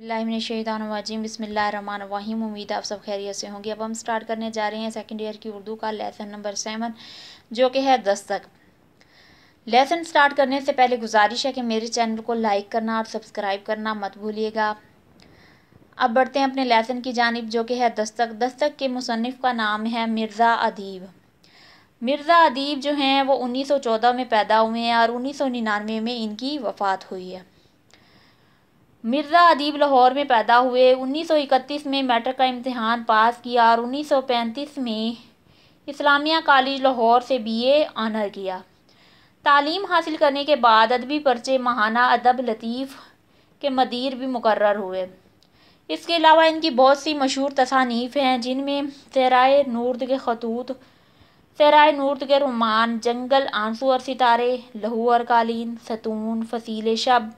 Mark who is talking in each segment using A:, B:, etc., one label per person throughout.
A: बिल्लाशैदानवाजिम बसमीम उम्मीद आप सब खैरियत से होंगे अब हम स्टार्ट करने जा रहे हैं सेकेंड ईयर की उर्दू का लेसन नंबर सेवन जो कि है दस्तक लेसन स्टार्ट करने से पहले गुजारिश है कि मेरे चैनल को लाइक करना और सब्सक्राइब करना मत भूलिएगा अब बढ़ते हैं अपने लेसन की जानब जो कि है दस्तक दस्तक के मुसनफ़ का नाम है मिर्ज़ा अदीब मिर्ज़ा अदीब जो हैं वो उन्नीस सौ चौदह में पैदा हुए हैं और उन्नीस सौ निन्यानवे में इनकी वफ़ात हुई है मिर्ज़ा अदीब लाहौर में पैदा हुए 1931 में मैट्रिक का इम्तहान पास किया और 1935 में इस्लामिया कॉलेज लाहौर से बीए ऑनर किया तालीम हासिल करने के बाद अदबी पर्चे महाना अदब लतीफ़ के मदीर भी मुकर हुए इसके अलावा इनकी बहुत सी मशहूर तसानीफ़ हैं जिनमें सराय नूर्द के खतूत सराय नूर्द के रुमान जंगल आंसू और सितारे लहू और कालीन सतून फसील शब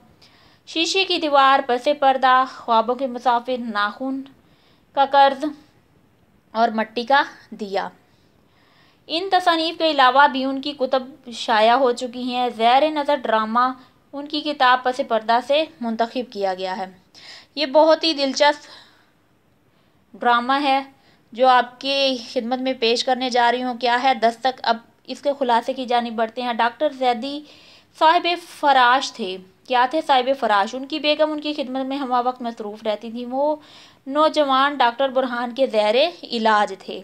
A: शीशे की दीवार पसे पर्दा ख्वाबों के मुसाफिर नाखून का कर्ज और मट्टी का दिया इन तसानीफ के अलावा भी उनकी कुतब शाया हो चुकी हैं जैर नज़र ड्रामा उनकी किताब पस पर्दा से मुंतखब किया गया है ये बहुत ही दिलचस्प ड्रामा है जो आपके खिदमत में पेश करने जा रही हूँ क्या है दस्तक अब इसके खुलासे की जानी बढ़ते हैं डॉक्टर जैदी साहिब फराश थे क्या थे साहिब फराश उनकी बेगम उनकी खिदमत में हम वक्त मसरूफ़ रहती थी वो नौजवान डॉक्टर बुरहान के जहर इलाज थे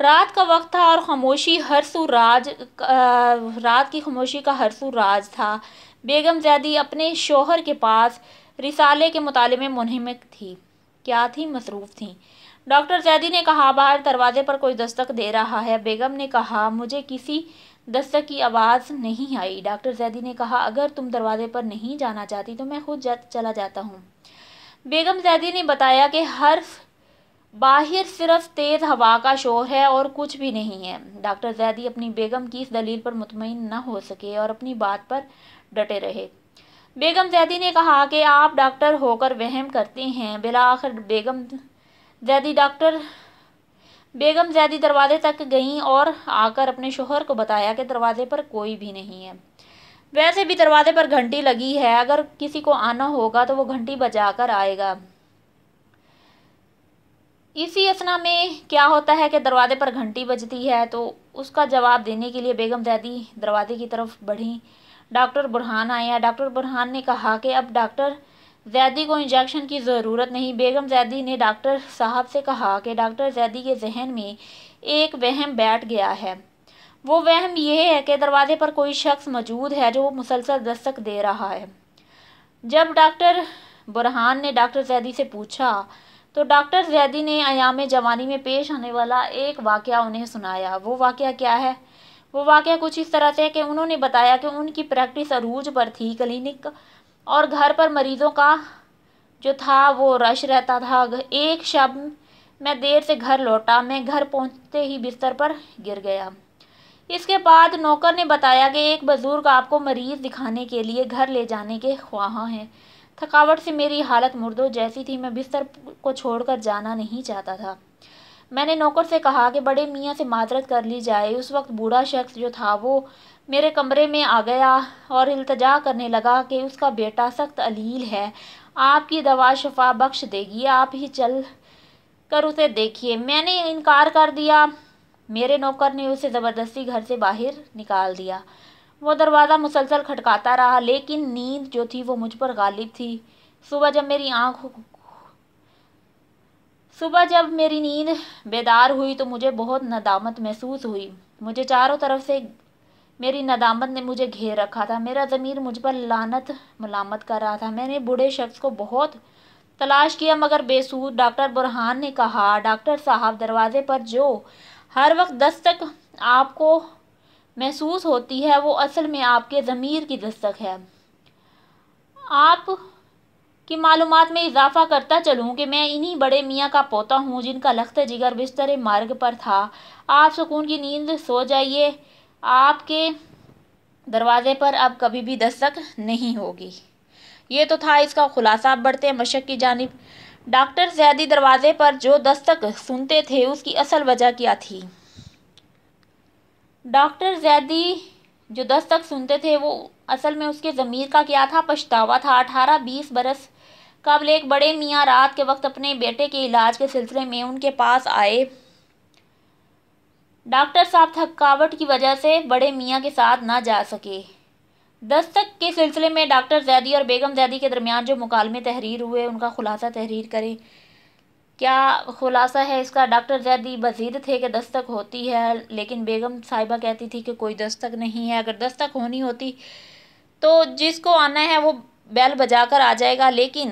A: रात का वक्त था और खामोशी हर सू राज रात की खामोशी का हर सू राज था बेगम जैदी अपने शोहर के पास रिसाले के मुताले में मुनहमक थी क्या थी मसरूफ़ थी डॉक्टर जैदी ने कहा बाहर दरवाजे पर कोई दस्तक दे रहा है बेगम ने कहा मुझे किसी दस्तक की आवाज़ नहीं आई डॉक्टर जैदी ने कहा अगर तुम दरवाजे पर नहीं जाना चाहती तो मैं खुद जा, चला जाता हूँ बेगम जैदी ने बताया कि हर बाहर सिर्फ तेज़ हवा का शोर है और कुछ भी नहीं है डॉक्टर जैदी अपनी बेगम की इस दलील पर मुतमिन न हो सके और अपनी बात पर डटे रहे बेगम जैदी ने कहा कि आप डॉक्टर होकर वहम करते हैं बिला आखिर बेगम जैदी डॉक्टर बेगम जैदी दरवाजे तक गईं और आकर अपने शोहर को बताया कि दरवाजे पर कोई भी नहीं है वैसे भी दरवाजे पर घंटी लगी है अगर किसी को आना होगा तो वो घंटी बजा कर आएगा इसी असना में क्या होता है कि दरवाजे पर घंटी बजती है तो उसका जवाब देने के लिए बेगम जैदी दरवाजे की तरफ बढ़ी डॉक्टर बुरहान आया डॉक्टर बुरहान ने कहा कि अब डॉक्टर जैदी को इंजेक्शन की ज़रूरत नहीं बेगम जैदी ने डॉक्टर साहब से कहा कि डॉक्टर जैदी के जहन में एक वहम बैठ गया है वो वहम यह है कि दरवाजे पर कोई शख्स मौजूद है जो मुसलसल दस्तक दे रहा है जब डॉक्टर बुरहान ने डॉक्टर जैदी से पूछा तो डॉक्टर जैदी ने आयाम जवानी में पेश आने वाला एक वाक़ उन्हें सुनाया वो वाक़ क्या है वो वाक़ कुछ इस तरह से कि उन्होंने बताया कि उनकी प्रैक्टिस अरूज पर थी क्लिनिक और घर पर मरीज़ों का जो था वो रश रहता था एक शब मैं देर से घर लौटा मैं घर पहुंचते ही बिस्तर पर गिर गया इसके बाद नौकर ने बताया कि एक बुज़ुर्ग आपको मरीज़ दिखाने के लिए घर ले जाने के ख्वाह हैं थकावट से मेरी हालत मुर्दो जैसी थी मैं बिस्तर को छोड़कर जाना नहीं चाहता था मैंने नौकर से कहा कि बड़े मियाँ से माजरत कर ली जाए उस वक्त बूढ़ा शख्स जो था वो मेरे कमरे में आ गया और अल्तजा करने लगा कि उसका बेटा सख्त अलील है आपकी दवा शफा बख्श देगी आप ही चल कर उसे देखिए मैंने इनकार कर दिया मेरे नौकर ने उसे ज़बरदस्ती घर से बाहर निकाल दिया वो दरवाज़ा मुसलसल खटकाता रहा लेकिन नींद जो थी वो मुझ पर गालिब थी सुबह जब मेरी आँख सुबह जब मेरी नींद बेदार हुई तो मुझे बहुत नदामत महसूस हुई मुझे चारों तरफ से मेरी नदामत ने मुझे घेर रखा था मेरा ज़मीर मुझ पर लानत मलामत कर रहा था मैंने बूढ़े शख्स को बहुत तलाश किया मगर बेसूद डॉक्टर बुरहान ने कहा डॉक्टर साहब दरवाजे पर जो हर वक्त दस्तक आपको महसूस होती है वो असल में आपके ज़मीर की दस्तक है आप कि मालूम में इजाफा करता चलूँ कि मैं इन्हीं बड़े मियाँ का पोता हूँ जिनका लख्त जिगर बिस्तर मार्ग पर था आप सुकून की नींद सो जाइए आपके दरवाज़े पर अब कभी भी दस्तक नहीं होगी ये तो था इसका खुलासा बढ़ते मशक की जानब डॉक्टर जैदी दरवाज़े पर जो दस्तक सुनते थे उसकी असल वजह क्या थी डॉक्टर जैदी जो दस्तक सुनते थे वो असल में उसके ज़मीर का क्या था पछतावा था अठारह बीस बरस कबल एक बड़े मियाँ रात के वक्त अपने बेटे के इलाज के सिलसिले में उनके पास आए डॉक्टर साहब थकावट की वजह से बड़े मियाँ के साथ ना जा सके दस्तक के सिलसिले में डॉक्टर जैदी और बेगम जैदी के दरमियान जो मुकालमे तहरीर हुए उनका खुलासा तहरीर करें क्या खुलासा है इसका डॉक्टर जैदी बजीद थे कि दस्तक होती है लेकिन बेगम साहिबा कहती थी कि कोई दस्तक नहीं है अगर दस्तक होनी होती तो जिसको आना है वो बैल बजाकर आ जाएगा लेकिन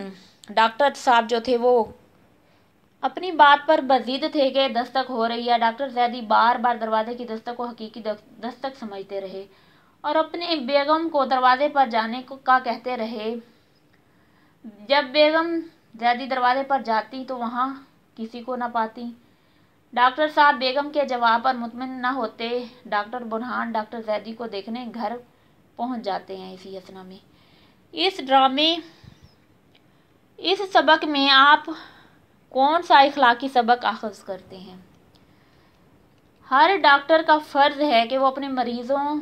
A: डॉक्टर साहब जो थे वो अपनी बात पर मजीद थे कि दस्तक हो रही है डॉक्टर जैदी बार बार दरवाजे की दस्तक को हकीकी दस्तक समझते रहे और अपने बेगम को दरवाजे पर जाने को का कहते रहे जब बेगम जैदी दरवाजे पर जाती तो वहाँ किसी को ना पाती डॉक्टर साहब बेगम के जवाब पर मुतमिन ना होते डॉक्टर बुरहान डॉक्टर जैदी को देखने घर पहुँच जाते हैं इसी असना में इस ड्रामे इस सबक में आप कौन सा इखलाकी सबक आखज करते हैं हर डॉक्टर का फ़र्ज़ है कि वो अपने मरीज़ों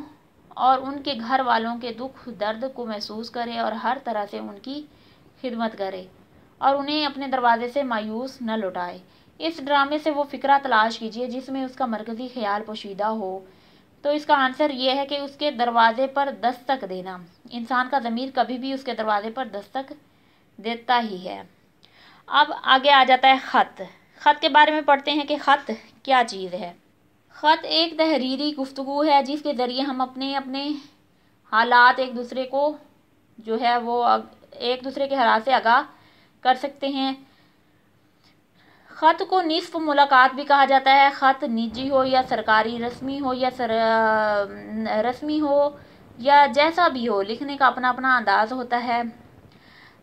A: और उनके घर वालों के दुख दर्द को महसूस करे और हर तरह से उनकी खिदमत करे और उन्हें अपने दरवाजे से मायूस न लौटाए इस ड्रामे से वो फ़िक्रा तलाश कीजिए जिसमें उसका मरकज़ी ख्याल पोशीदा हो तो इसका आंसर ये है कि उसके दरवाजे पर दस्तक देना इंसान का ज़मीर कभी भी उसके दरवाजे पर दस्तक देता ही है अब आगे आ जाता है ख़त ख़त के बारे में पढ़ते हैं कि ख़त क्या चीज़ है ख़त एक तहरीरी गुफ्तु है जिसके ज़रिए हम अपने अपने हालात एक दूसरे को जो है वो एक दूसरे के हालात से आगाह कर सकते हैं ख़त को निसफ मुलाकात भी कहा जाता है ख़त निजी हो या सरकारी रस्मी हो या सर रस्मी हो या जैसा भी हो लिखने का अपना अपना अंदाज होता है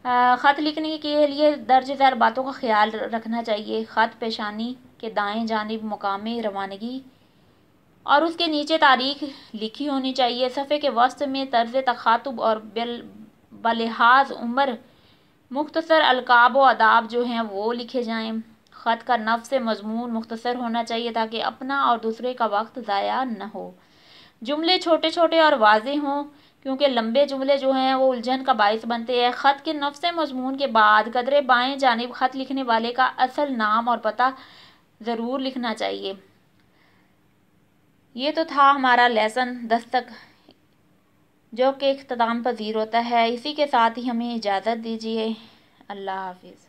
A: ख़त लिखने के लिए दर्ज दर बातों का ख्याल रखना चाहिए ख़त पेशानी के दाएं जानब मकाम रवानगी और उसके नीचे तारीख लिखी होनी चाहिए सफ़े के वस्त में तर्ज तखातब और बल बलहाज उम्र मुख्तसर अलकाब व अदाब जो हैं वो लिखे जाएँ ख़त का नफ से मजमून मुख्तसर होना चाहिए ताकि अपना और दूसरे का वक्त ज़ाया न हो जुमले छोटे छोटे और वाज हों क्योंकि लंबे जुमले जो हैं वो उलझन का बायस बनते हैं ख़त के नफ्स मजमून के बाद कदरे बाएँ जानब ख़त लिखने वाले का असल नाम और पता ज़रूर लिखना चाहिए ये तो था हमारा लेसन दस्तक जो कि अख्ताम पजीर होता है इसी के साथ ही हमें इजाज़त दीजिए अल्लाह हाफिज़